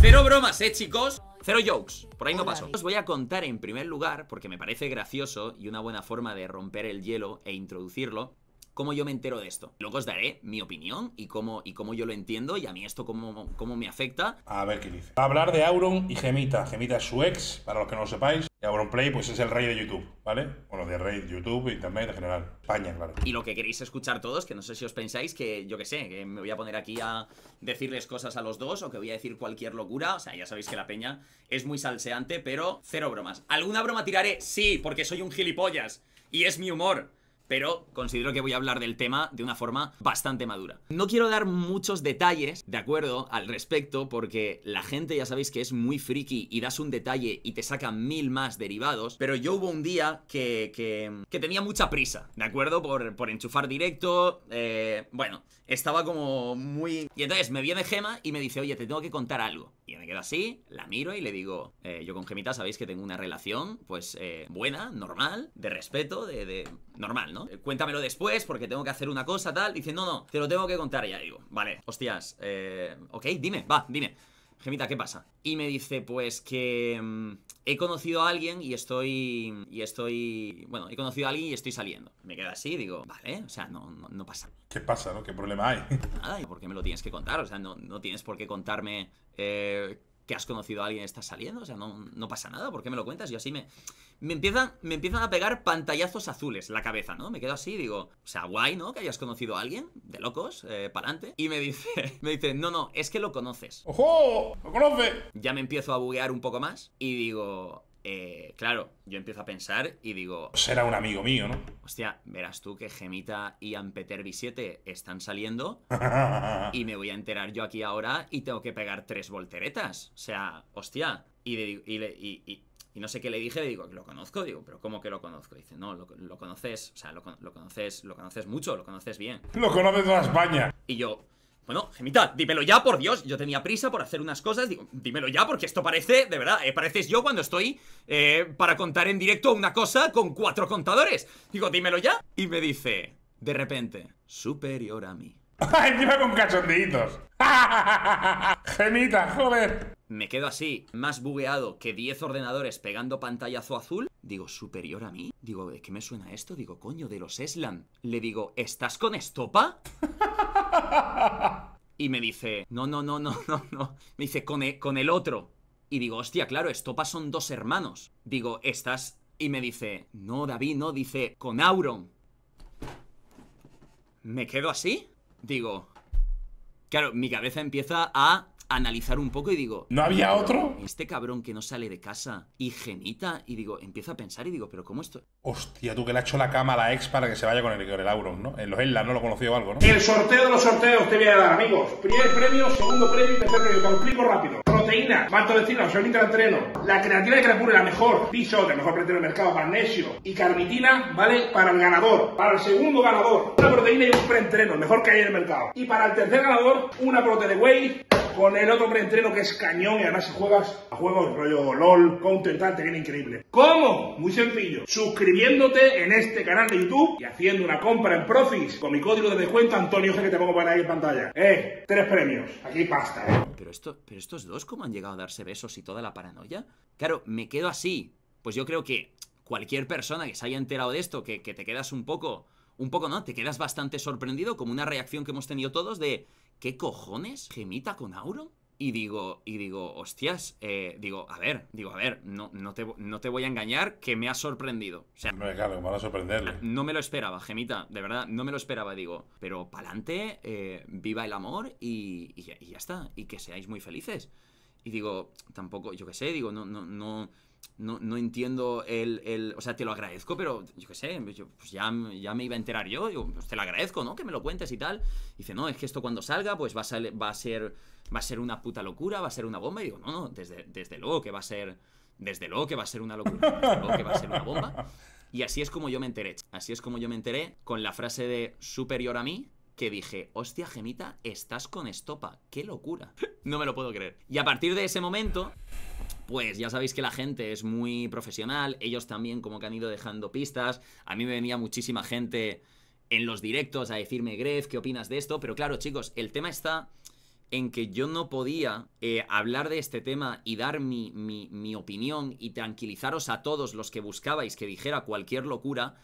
Cero bromas, eh, chicos Cero jokes, por ahí no paso. Os voy a contar en primer lugar, porque me parece gracioso y una buena forma de romper el hielo e introducirlo, cómo yo me entero de esto. Luego os daré mi opinión y cómo, y cómo yo lo entiendo y a mí esto cómo, cómo me afecta. A ver qué dice. Va a hablar de Auron y Gemita. Gemita es su ex, para los que no lo sepáis. Y Play pues es el rey de YouTube, ¿vale? Bueno, de rey de YouTube, internet en general. España, claro. Y lo que queréis escuchar todos, que no sé si os pensáis que, yo qué sé, que me voy a poner aquí a decirles cosas a los dos o que voy a decir cualquier locura. O sea, ya sabéis que la peña es muy salseante, pero cero bromas. ¿Alguna broma tiraré? Sí, porque soy un gilipollas. Y es mi humor pero considero que voy a hablar del tema de una forma bastante madura. No quiero dar muchos detalles, ¿de acuerdo?, al respecto, porque la gente ya sabéis que es muy friki y das un detalle y te saca mil más derivados, pero yo hubo un día que, tenía mucha prisa, ¿de acuerdo?, por, por enchufar directo, eh, bueno, estaba como muy... Y entonces me viene Gema y me dice, oye, te tengo que contar algo. Y me quedo así, la miro y le digo, eh, yo con Gemita sabéis que tengo una relación, pues, eh, buena, normal, de respeto, de... normal, ¿no? Eh, cuéntamelo después porque tengo que hacer una cosa, tal. Dice, no, no, te lo tengo que contar. ya digo, vale, hostias, eh, ok, dime, va, dime. Gemita, ¿qué pasa? Y me dice, pues que mm, he conocido a alguien y estoy. Y estoy. Bueno, he conocido a alguien y estoy saliendo. Me queda así, digo, vale, o sea, no, no, pasa. ¿Qué pasa, no? ¿Qué problema hay? Nada, ¿y por qué me lo tienes que contar? O sea, no, no tienes por qué contarme. Eh, que has conocido a alguien estás saliendo, o sea, no, no pasa nada, ¿por qué me lo cuentas? Y así me, me, empiezan, me empiezan a pegar pantallazos azules la cabeza, ¿no? Me quedo así, digo, o sea, guay, ¿no? Que hayas conocido a alguien, de locos, eh, pa'lante. Y me dice, me dice, no, no, es que lo conoces. ¡Ojo! ¡Lo conoce! Ya me empiezo a buguear un poco más y digo, eh, claro, yo empiezo a pensar y digo. Será un amigo mío, ¿no? Hostia, verás tú que Gemita y Ampeter V7 están saliendo. y me voy a enterar yo aquí ahora y tengo que pegar tres volteretas. O sea, hostia. Y, y, no sé qué le dije, le digo, lo conozco, digo, pero ¿cómo que lo conozco? Dice, no, lo, conoces, o sea, lo, conoces, lo conoces mucho, lo conoces bien. Lo conoces de España. Y yo, bueno, gemita, dímelo ya, por Dios Yo tenía prisa por hacer unas cosas Digo, dímelo ya, porque esto parece, de verdad eh, Pareces yo cuando estoy eh, para contar en directo una cosa con cuatro contadores Digo, dímelo ya Y me dice, de repente, superior a mí Ay, lleva con cachondeitos Gemita, joder Me quedo así, más bugueado que 10 ordenadores pegando pantallazo azul Digo, superior a mí Digo, ¿de qué me suena esto? Digo, coño, de los Eslan Le digo, ¿estás con estopa? Y me dice, no, no, no, no, no, no. Me dice, con el, con el otro. Y digo, hostia, claro, Estopa son dos hermanos. Digo, estás... Y me dice, no, David, no, dice, con Auron. ¿Me quedo así? Digo... Claro, mi cabeza empieza a analizar un poco y digo... ¿No había otro? Este cabrón que no sale de casa, higienita, y digo, empiezo a pensar y digo, pero ¿cómo esto? Hostia, tú que le ha hecho la cama a la ex para que se vaya con el, con el Auron, ¿no? En los Ella no lo o algo, ¿no? El sorteo de los sorteos te voy a dar, amigos. Primer premio, segundo premio y tercer premio. Te rápido proteínas, maltodextrina, de intraentreno, la creatina de la mejor, piso, el mejor proteína del mercado, magnesio y Carmitina, ¿vale? Para el ganador, para el segundo ganador, una proteína y un preentreno, mejor que hay en el mercado. Y para el tercer ganador, una proteína de whey, con el otro preentreno que es cañón y además si juegas a juegos rollo LOL, Counter, tal, te viene increíble. ¿Cómo? Muy sencillo. Suscribiéndote en este canal de YouTube y haciendo una compra en Profis con mi código de descuento Antonio que te pongo para ahí en pantalla. Eh, tres premios. Aquí pasta, eh. Pero esto, pero estos dos, han llegado a darse besos y toda la paranoia? Claro, me quedo así. Pues yo creo que cualquier persona que se haya enterado de esto, que, te quedas un poco, un poco, ¿no? Te quedas bastante sorprendido, como una reacción que hemos tenido todos de, ¿qué cojones? ¿Gemita con Auro Y digo, y digo, hostias, eh, digo, a ver, digo, a ver, no, no, te, no te voy a engañar que me ha sorprendido. O sea, no, claro, me a sorprenderle. No me lo esperaba, Gemita, de verdad, no me lo esperaba, digo. Pero pa'lante, eh, viva el amor y, ya está, y que seáis muy felices. Y digo, tampoco, yo qué sé, digo, no, no, no, no, no entiendo el, O sea, te lo agradezco, pero yo qué sé, pues ya, ya, me iba a enterar yo. Digo, pues te lo agradezco, ¿no? Que me lo cuentes y tal. Y dice, no, es que esto cuando salga, pues va a, ser, va a ser. Va a ser una puta locura, va a ser una bomba. Y digo, no, no, desde, desde luego que va a ser. Desde luego que va a ser una locura. Desde luego que va a ser una bomba. Y así es como yo me enteré. Así es como yo me enteré con la frase de superior a mí que dije, hostia gemita, estás con estopa, qué locura. no me lo puedo creer. Y a partir de ese momento, pues ya sabéis que la gente es muy profesional, ellos también como que han ido dejando pistas, a mí me venía muchísima gente en los directos a decirme, Gref, ¿qué opinas de esto? Pero claro, chicos, el tema está en que yo no podía eh, hablar de este tema y dar mi, mi opinión y tranquilizaros a todos los que buscabais que dijera cualquier locura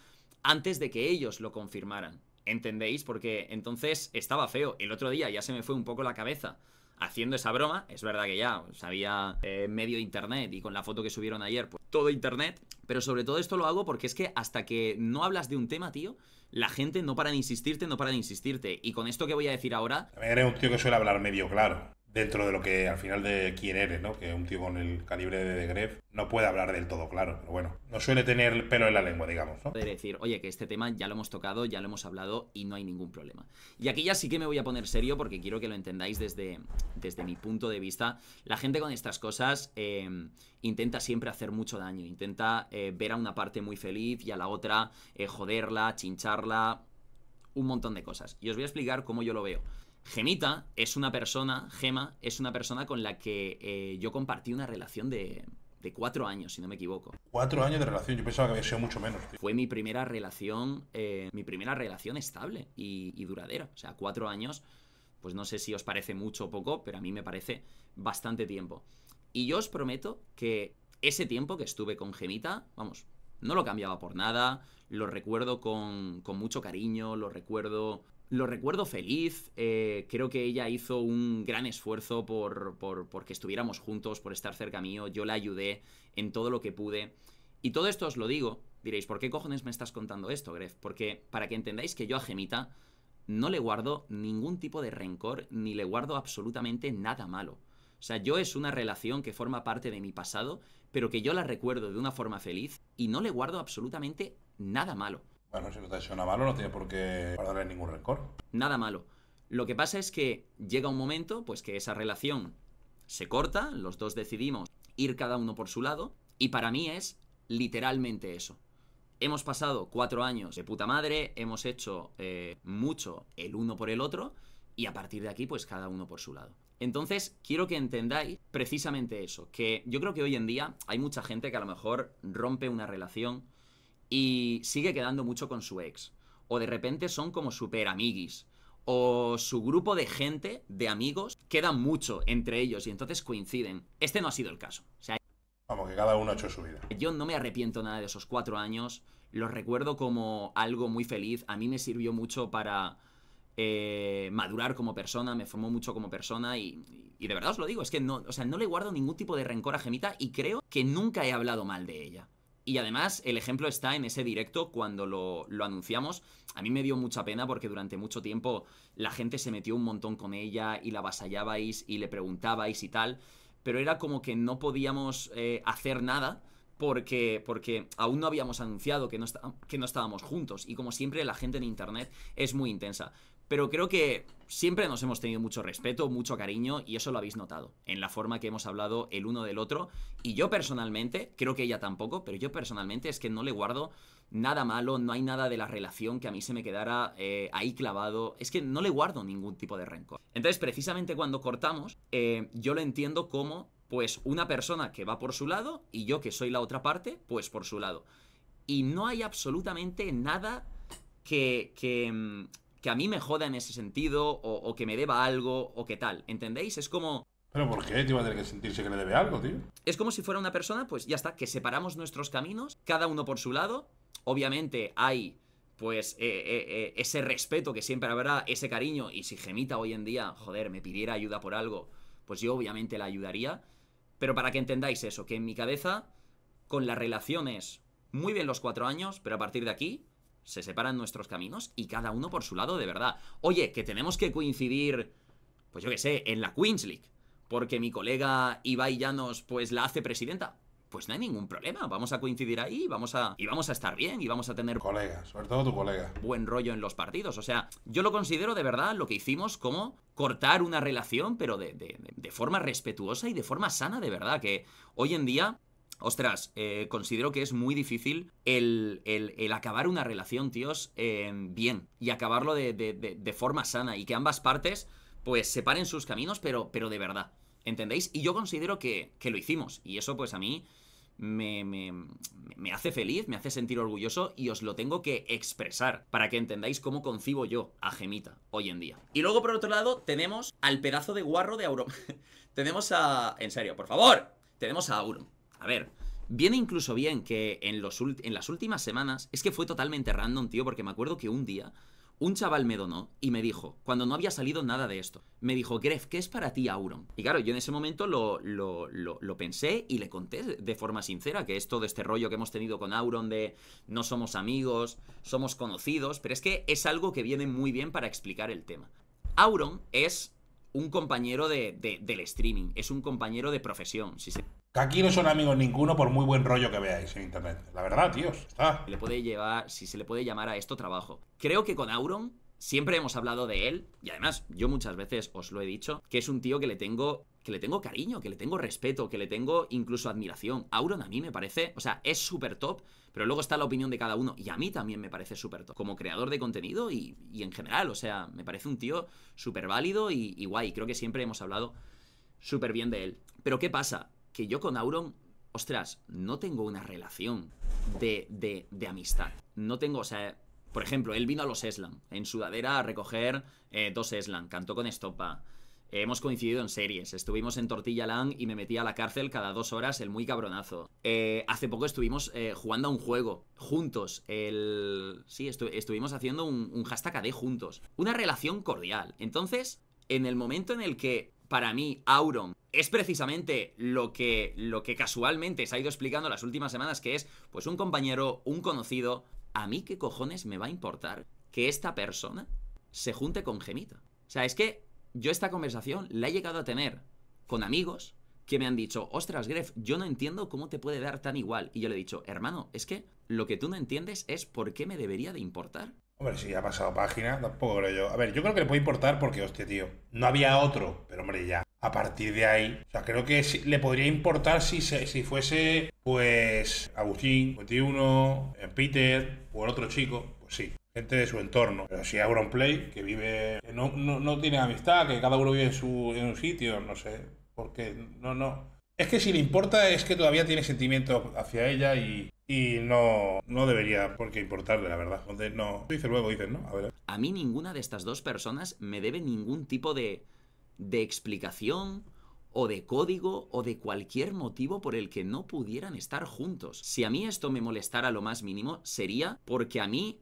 antes de que ellos lo confirmaran. ¿Entendéis? Porque entonces estaba feo. El otro día ya se me fue un poco la cabeza haciendo esa broma. Es verdad que ya sabía eh, medio internet y con la foto que subieron ayer, pues todo internet. Pero sobre todo esto lo hago porque es que hasta que no hablas de un tema, tío, la gente no para de insistirte, no para de insistirte. Y con esto que voy a decir ahora... eres un tío que suele hablar medio claro dentro de lo que al final de quién eres, ¿no? Que un tío con el calibre de, Greff no puede hablar del todo claro, pero bueno, no suele tener el pelo en la lengua, digamos, ¿no? Puede decir, oye, que este tema ya lo hemos tocado, ya lo hemos hablado y no hay ningún problema. Y aquí ya sí que me voy a poner serio porque quiero que lo entendáis desde, desde mi punto de vista. La gente con estas cosas em, intenta siempre hacer mucho daño, intenta eh, ver a una parte muy feliz y a la otra eh, joderla, chincharla, un montón de cosas. Y os voy a explicar cómo yo lo veo. Gemita es una persona, Gema, es una persona con la que eh, yo compartí una relación de, cuatro años, si no me equivoco. Cuatro años de relación, yo pensaba que había sido mucho menos. Fue mi primera relación, eh, mi primera relación estable y, duradera. O sea, cuatro años, pues no sé si os parece mucho o poco, pero a mí me parece bastante tiempo. Y yo os prometo que ese tiempo que estuve con Gemita, vamos, no lo cambiaba por nada, lo recuerdo con, con mucho cariño, lo recuerdo lo recuerdo feliz, eh, creo que ella hizo un gran esfuerzo por, por, por, que estuviéramos juntos, por estar cerca mío, yo la ayudé en todo lo que pude. Y todo esto os lo digo, diréis, ¿por qué cojones me estás contando esto, Gref? Porque para que entendáis que yo a Gemita no le guardo ningún tipo de rencor, ni le guardo absolutamente nada malo. O sea, yo es una relación que forma parte de mi pasado, pero que yo la recuerdo de una forma feliz y no le guardo absolutamente nada malo. Bueno, ah, si no te suena malo, no tiene por qué guardarle ningún récord. Nada malo. Lo que pasa es que llega un momento, pues que esa relación se corta, los dos decidimos ir cada uno por su lado, y para mí es literalmente eso. Hemos pasado cuatro años de puta madre, hemos hecho eh, mucho el uno por el otro, y a partir de aquí, pues cada uno por su lado. Entonces, quiero que entendáis precisamente eso, que yo creo que hoy en día hay mucha gente que a lo mejor rompe una relación y sigue quedando mucho con su ex. O de repente son como super amiguis. O su grupo de gente, de amigos, queda mucho entre ellos y entonces coinciden. Este no ha sido el caso. O Vamos, que cada uno ha hecho su vida. Yo no me arrepiento nada de esos cuatro años. Los recuerdo como algo muy feliz. A mí me sirvió mucho para eh, madurar como persona, me formó mucho como persona y, y, de verdad os lo digo, es que no, o sea, no le guardo ningún tipo de rencor a Gemita y creo que nunca he hablado mal de ella. Y además, el ejemplo está en ese directo cuando lo, anunciamos. A mí me dio mucha pena porque durante mucho tiempo la gente se metió un montón con ella y la avasallabais y le preguntabais y tal. Pero era como que no podíamos eh, hacer nada porque, porque aún no habíamos anunciado que no, que no estábamos juntos. Y como siempre, la gente en Internet es muy intensa. Pero creo que siempre nos hemos tenido mucho respeto, mucho cariño y eso lo habéis notado en la forma que hemos hablado el uno del otro. Y yo personalmente, creo que ella tampoco, pero yo personalmente es que no le guardo nada malo, no hay nada de la relación que a mí se me quedara eh, ahí clavado. Es que no le guardo ningún tipo de rencor. Entonces, precisamente cuando cortamos, eh, yo lo entiendo como, pues, una persona que va por su lado y yo que soy la otra parte, pues por su lado. Y no hay absolutamente nada que, que, mm, que a mí me joda en ese sentido, o, que me deba algo, o qué tal. ¿Entendéis? Es como. ¿Pero por qué? Tío, a tener que sentirse que me debe algo, tío. Es como si fuera una persona, pues ya está, que separamos nuestros caminos, cada uno por su lado. Obviamente hay, pues, eh, eh, eh, ese respeto que siempre habrá, ese cariño. Y si Gemita hoy en día, joder, me pidiera ayuda por algo, pues yo obviamente la ayudaría. Pero para que entendáis eso, que en mi cabeza, con las relaciones, muy bien los cuatro años, pero a partir de aquí, se separan nuestros caminos y cada uno por su lado de verdad. Oye, que tenemos que coincidir, pues yo qué sé, en la Queens League, porque mi colega Ibai Llanos pues la hace presidenta. Pues no hay ningún problema, vamos a coincidir ahí, vamos a y vamos a estar bien y vamos a tener colegas, sobre todo tu colega. Buen rollo en los partidos, o sea, yo lo considero de verdad lo que hicimos como cortar una relación, pero de, de forma respetuosa y de forma sana de verdad, que hoy en día ostras, eh, considero que es muy difícil el, acabar una relación, tíos, bien y acabarlo de, forma sana y que ambas partes pues separen sus caminos, pero, pero de verdad, ¿entendéis? Y yo considero que, lo hicimos y eso pues a mí me, me, me, hace feliz, me hace sentir orgulloso y os lo tengo que expresar para que entendáis cómo concibo yo a Gemita hoy en día. Y luego, por otro lado, tenemos al pedazo de guarro de Auron. tenemos a... En serio, por favor. Tenemos a Auron. A ver, viene incluso bien que en, los en las últimas semanas, es que fue totalmente random, tío, porque me acuerdo que un día un chaval me donó y me dijo, cuando no había salido nada de esto, me dijo, Gref, ¿qué es para ti Auron? Y claro, yo en ese momento lo, lo, pensé y le conté de forma sincera que es todo este rollo que hemos tenido con Auron de no somos amigos, somos conocidos, pero es que es algo que viene muy bien para explicar el tema. Auron es un compañero del streaming, es un compañero de profesión. Si Aquí no son amigos ninguno por muy buen rollo que veáis en internet. La verdad, tíos, está. Le puede llevar, si se le puede llamar a esto trabajo. Creo que con Auron siempre hemos hablado de él, y además yo muchas veces os lo he dicho, que es un tío que le tengo que le tengo cariño, que le tengo respeto, que le tengo incluso admiración. Auron a mí me parece, o sea, es súper top, pero luego está la opinión de cada uno y a mí también me parece súper top. Como creador de contenido y, en general, o sea, me parece un tío súper válido y, guay. Creo que siempre hemos hablado súper bien de él. Pero ¿qué pasa? Que yo con Auron ostras, no tengo una relación de, de, de, amistad. No tengo, o sea, por ejemplo, él vino a los Eslan, en sudadera a recoger eh, dos Eslan, cantó con Estopa hemos coincidido en series. Estuvimos en Tortilla Land y me metí a la cárcel cada dos horas, el muy cabronazo. Eh, hace poco estuvimos eh, jugando a un juego, juntos. El... Sí, estuvimos haciendo un, hashtag de juntos. Una relación cordial. Entonces, en el momento en el que, para mí, Auron es precisamente lo que, lo que casualmente se ha ido explicando las últimas semanas, que es, pues, un compañero, un conocido. ¿A mí qué cojones me va a importar que esta persona se junte con Gemita O sea, es que yo esta conversación la he llegado a tener con amigos que me han dicho, ostras, Gref, yo no entiendo cómo te puede dar tan igual. Y yo le he dicho, hermano, es que lo que tú no entiendes es por qué me debería de importar. Hombre, si ha pasado página, tampoco creo yo. A ver, yo creo que le puede importar porque, hostia, tío, no había otro, pero hombre, ya. A partir de ahí, o sea, creo que le podría importar si, si fuese, pues, Agustín, 21, eh, Peter, o el otro chico, pues sí gente de su entorno. Pero si play que vive, no, no, tiene amistad, que cada uno vive en su, un sitio, no sé, porque no, no. Es que si le importa es que todavía tiene sentimiento hacia ella y, y no, no debería porque importarle, la verdad. Entonces, no. Dice luego, dices, ¿no? A A mí ninguna de estas dos personas me debe ningún tipo de, de explicación o de código o de cualquier motivo por el que no pudieran estar juntos. Si a mí esto me molestara lo más mínimo, sería porque a mí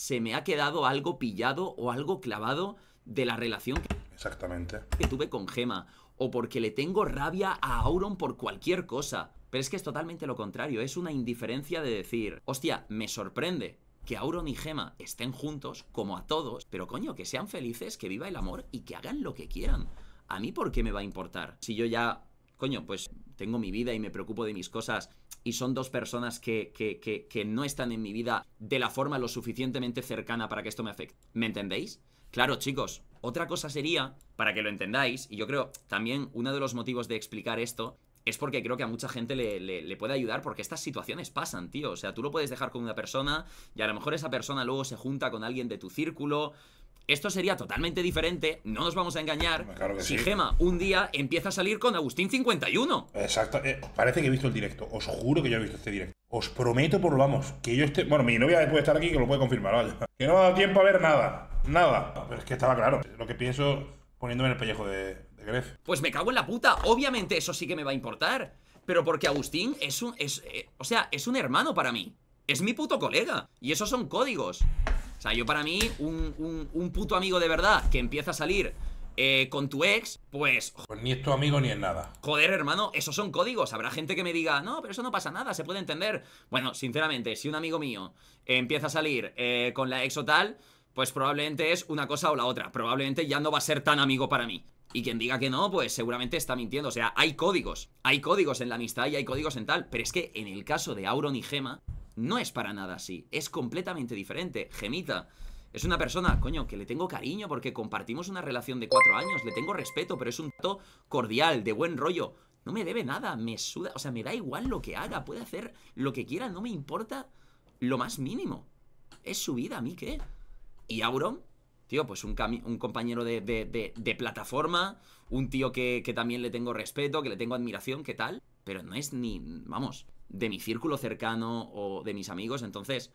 se me ha quedado algo pillado o algo clavado de la relación que, Exactamente. tuve con Gema. O porque le tengo rabia a Auron por cualquier cosa. Pero es que es totalmente lo contrario, es una indiferencia de decir, hostia, me sorprende que Auron y Gema estén juntos, como a todos, pero coño, que sean felices, que viva el amor y que hagan lo que quieran. A mí, ¿por qué me va a importar? Si yo ya, coño, pues tengo mi vida y me preocupo de mis cosas y son dos personas que, que, que, no están en mi vida de la forma lo suficientemente cercana para que esto me afecte. ¿Me entendéis? Claro, chicos, otra cosa sería, para que lo entendáis, y yo creo también uno de los motivos de explicar esto es porque creo que a mucha gente le, le, puede ayudar porque estas situaciones pasan, tío. O sea, tú lo puedes dejar con una persona y a lo mejor esa persona luego se junta con alguien de tu círculo esto sería totalmente diferente, no nos vamos a engañar, si Gema un día empieza a salir con Agustín 51. Exacto, eh, parece que he visto el directo, os juro que yo he visto este directo. Os prometo por lo vamos, que yo esté... Bueno, mi novia después de estar aquí que lo puede confirmar, vaya. Que no me ha dado tiempo a ver nada, nada. Pero es que estaba claro, lo que pienso poniéndome en el pellejo de, Gref. Pues me cago en la puta, obviamente eso sí que me va a importar. Pero porque Agustín es un... Es, eh, o sea, es un hermano para mí. Es mi puto colega. Y esos son códigos. O sea, yo para mí, un, puto amigo de verdad que empieza a salir eh, con tu ex, pues... Pues ni es tu amigo ni es nada. Joder, hermano, esos son códigos. Habrá gente que me diga, no, pero eso no pasa nada, se puede entender. Bueno, sinceramente, si un amigo mío empieza a salir eh, con la ex o tal, pues probablemente es una cosa o la otra. Probablemente ya no va a ser tan amigo para mí. Y quien diga que no, pues seguramente está mintiendo. O sea, hay códigos. Hay códigos en la amistad y hay códigos en tal. Pero es que en el caso de Auron y Gema, no es para nada así, es completamente diferente. Gemita es una persona, coño, que le tengo cariño porque compartimos una relación de cuatro años, le tengo respeto, pero es un tío cordial, de buen rollo. No me debe nada, me suda, o sea, me da igual lo que haga, puede hacer lo que quiera, no me importa lo más mínimo. Es su vida, ¿a mí qué? Y Auron, tío, pues un, compañero de, plataforma, un tío que, que también le tengo respeto, que le tengo admiración, ¿qué tal? Pero no es ni, vamos, de mi círculo cercano o de mis amigos. Entonces,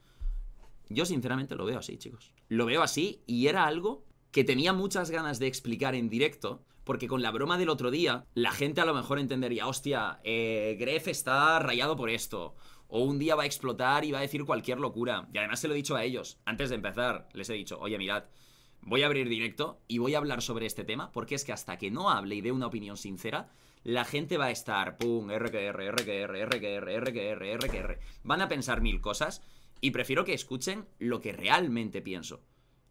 yo sinceramente lo veo así, chicos. Lo veo así y era algo que tenía muchas ganas de explicar en directo, porque con la broma del otro día, la gente a lo mejor entendería, hostia, eh, Gref está rayado por esto. O un día va a explotar y va a decir cualquier locura. Y además se lo he dicho a ellos. Antes de empezar, les he dicho, oye, mirad, voy a abrir directo y voy a hablar sobre este tema, porque es que hasta que no hable y dé una opinión sincera, la gente va a estar, pum, RQR, RQR, RQR, que RQR. Van a pensar mil cosas y prefiero que escuchen lo que realmente pienso.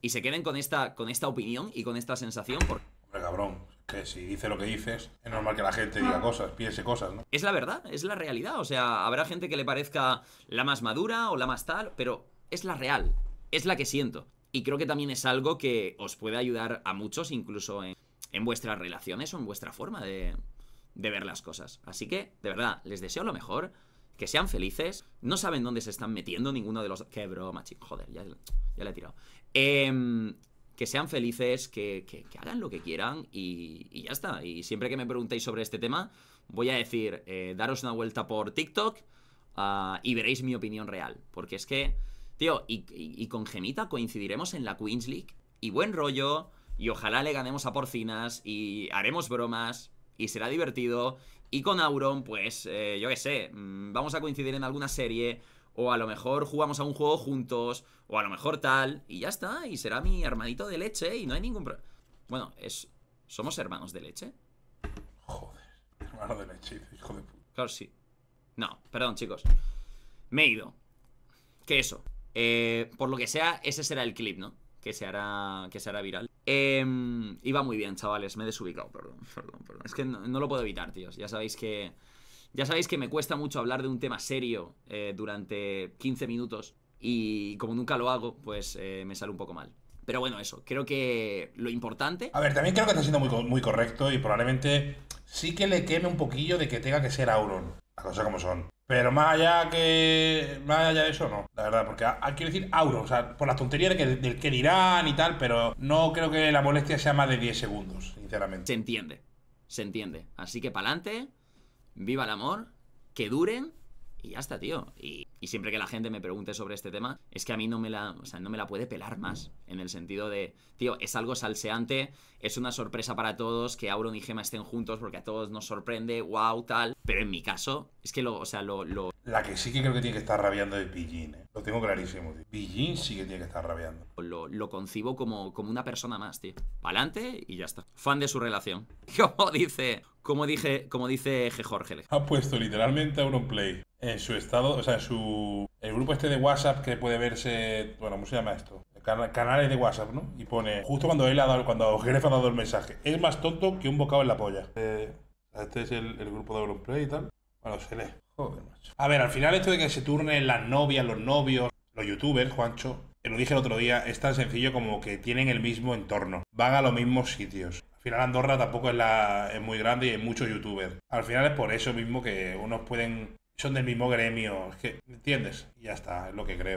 Y se queden con esta, con esta opinión y con esta sensación porque... Hombre, cabrón, que si dice lo que dices, es normal que la gente diga cosas, piense cosas, ¿no? Es la verdad, es la realidad. O sea, habrá gente que le parezca la más madura o la más tal, pero es la real, es la que siento. Y creo que también es algo que os puede ayudar a muchos, incluso en, en vuestras relaciones o en vuestra forma de, de ver las cosas. Así que, de verdad, les deseo lo mejor, que sean felices, no saben dónde se están metiendo ninguno de los... Qué broma, chico, joder, ya, le he tirado. Em, que sean felices, que, hagan lo que quieran y, ya está. Y siempre que me preguntéis sobre este tema, voy a decir, eh, daros una vuelta por TikTok ah, y veréis mi opinión real. Porque es que, tío, y, y con Gemita coincidiremos en la Queens League y buen rollo y ojalá le ganemos a porcinas y haremos bromas y será divertido. Y con Auron, pues, eh, yo qué sé, mm, vamos a coincidir en alguna serie, o a lo mejor jugamos a un juego juntos, o a lo mejor tal, y ya está, y será mi hermanito de leche, y no hay ningún problema. Bueno, es... ¿somos hermanos de leche? Joder, hermano de leche, hijo de puta. Claro, sí. No, perdón, chicos. Me he ido. Que eso. Eh, por lo que sea, ese será el clip, ¿no? Que se hará, que se hará viral. Eh, em, iba muy bien, chavales. Me he desubicado, perdón, perdón, perdón. Es que no, lo puedo evitar, tíos. Ya sabéis que. Ya sabéis que me cuesta mucho hablar de un tema serio eh, durante 15 minutos. Y como nunca lo hago, pues eh, me sale un poco mal. Pero bueno, eso. Creo que lo importante. A ver, también creo que está siendo muy, muy correcto y probablemente sí que le queme un poquillo de que tenga que ser Auron. Las cosas como son. Pero más allá que. Más allá de eso, no, la verdad, porque ah, quiero decir auro o sea, por las tonterías del que dirán y tal, pero no creo que la molestia sea más de 10 segundos, sinceramente. Se entiende, se entiende. Así que para adelante viva el amor, que duren y ya está, tío. Y, siempre que la gente me pregunte sobre este tema, es que a mí no me la, no me la puede pelar más. En el sentido de, tío, es algo salseante, es una sorpresa para todos que Auron y Gema estén juntos porque a todos nos sorprende, wow, tal. Pero en mi caso, es que lo, o sea, lo. La que sí que creo que tiene que estar rabiando es Pijin, eh. Lo tengo clarísimo, tío. sí que tiene que estar rabiando. Lo, concibo como, como una persona más, tío. Pa'lante y ya está. Fan de su relación. Como dice, como dije, como dice G. Jorge. Ha puesto literalmente a Auron Play en su estado, o sea, en su. El grupo este de WhatsApp que puede verse. Bueno, ¿cómo se llama esto? canales de WhatsApp, ¿no? Y pone. Justo cuando él ha dado, cuando Gref ha dado el mensaje. Es más tonto que un bocado en la polla. Eh, este es el, grupo de play y tal. Bueno, se lee. Joder, macho. A ver, al final esto de que se turnen las novias, los novios, los youtubers, Juancho. Que Lo dije el otro día, es tan sencillo como que tienen el mismo entorno, van a los mismos sitios. Al final Andorra tampoco es, la, es muy grande y hay muchos youtubers. Al final es por eso mismo que unos pueden son del mismo gremio, es que, ¿entiendes? Ya está, es lo que creo.